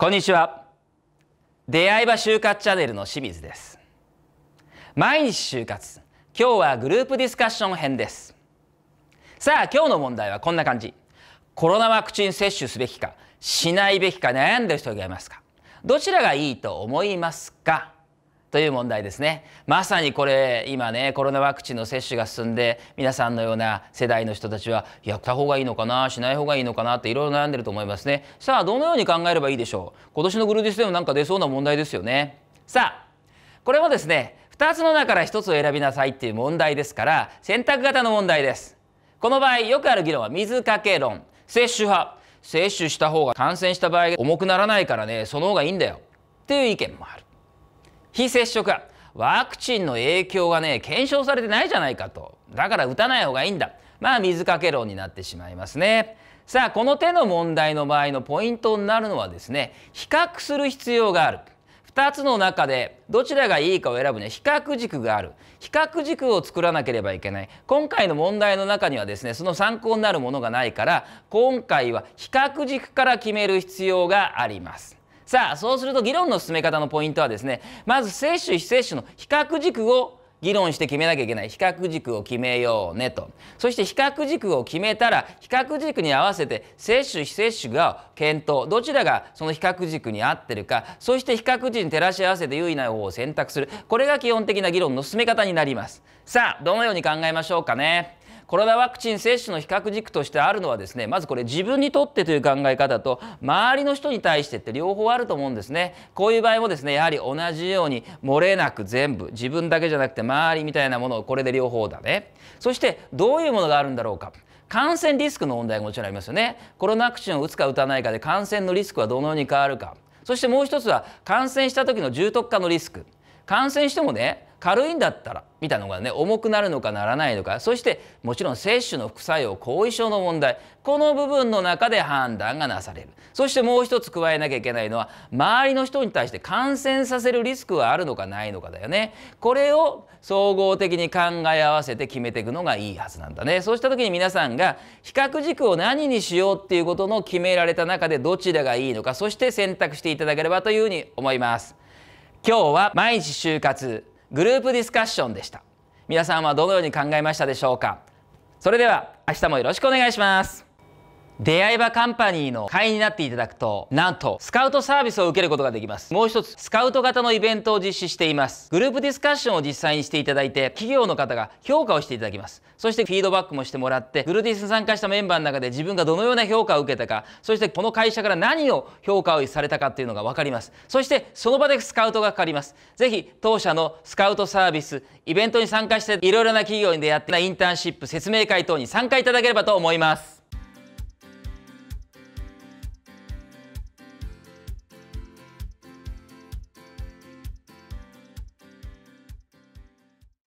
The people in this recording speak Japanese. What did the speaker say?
こんにちは出会い場就活チャンネルの清水です毎日就活今日はグループディスカッション編ですさあ今日の問題はこんな感じコロナワクチン接種すべきかしないべきか悩んでる人がいますかどちらがいいと思いますかという問題ですねまさにこれ今ねコロナワクチンの接種が進んで皆さんのような世代の人たちはやった方がいいのかなしない方がいいのかなっていろいろ悩んでると思いますねさあどのように考えればいいでしょう今年のグルーディスでもなんか出そうな問題ですよねさあこれはですね2つの中から1つを選びなさいっていう問題ですから選択型の問題ですこの場合よくある議論は水かけ論接種派接種した方が感染した場合重くならないからねその方がいいんだよっていう意見もある非接触ワクチンの影響がね検証されてないじゃないかとだから打たない方がいいんだまあ水かけ論になってしまいますねさあこの手の問題の場合のポイントになるのはですね比較する必要がある2つの中でどちらがいいかを選ぶには比較軸がある比較軸を作らなければいけない今回の問題の中にはですねその参考になるものがないから今回は比較軸から決める必要がありますさあそうすると議論の進め方のポイントはですねまず接種非接種の比較軸を議論して決めなきゃいけない比較軸を決めようねとそして比較軸を決めたら比較軸に合わせて接種非接種が検討どちらがその比較軸に合ってるかそして比較軸に照らし合わせて優位な方を選択するこれが基本的な議論の進め方になりますさあどのように考えましょうかねコロナワクチン接種の比較軸としてあるのはですねまずこれ自分にとってという考え方と周りの人に対してって両方あると思うんですねこういう場合もですねやはり同じように漏れなく全部自分だけじゃなくて周りみたいなものをこれで両方だねそしてどういうものがあるんだろうか感染リスクの問題がもちろんありますよねコロナワクチンを打つか打たないかで感染のリスクはどのように変わるかそしてもう一つは感染した時の重篤化のリスク感染してもね軽いんだったらみたいなのがね重くなるのかならないのかそしてもちろん接種の副作用後遺症の問題この部分の中で判断がなされるそしてもう一つ加えなきゃいけないのは周りの人に対して感染させるリスクはあるのかないのかだよねこれを総合的に考え合わせて決めていくのがいいはずなんだねそうした時に皆さんが比較軸を何にしようっていうことの決められた中でどちらがいいのかそして選択していただければというふうに思います今日は毎日就活グループディスカッションでした皆さんはどのように考えましたでしょうかそれでは明日もよろしくお願いします出会い場カンパニーの会員になっていただくと、なんと、スカウトサービスを受けることができます。もう一つ、スカウト型のイベントを実施しています。グループディスカッションを実際にしていただいて、企業の方が評価をしていただきます。そしてフィードバックもしてもらって、グルーディスに参加したメンバーの中で自分がどのような評価を受けたか、そしてこの会社から何を評価をされたかっていうのがわかります。そして、その場でスカウトがかかります。ぜひ、当社のスカウトサービス、イベントに参加して、いろいろな企業に出会って、インターンシップ、説明会等に参加いただければと思います。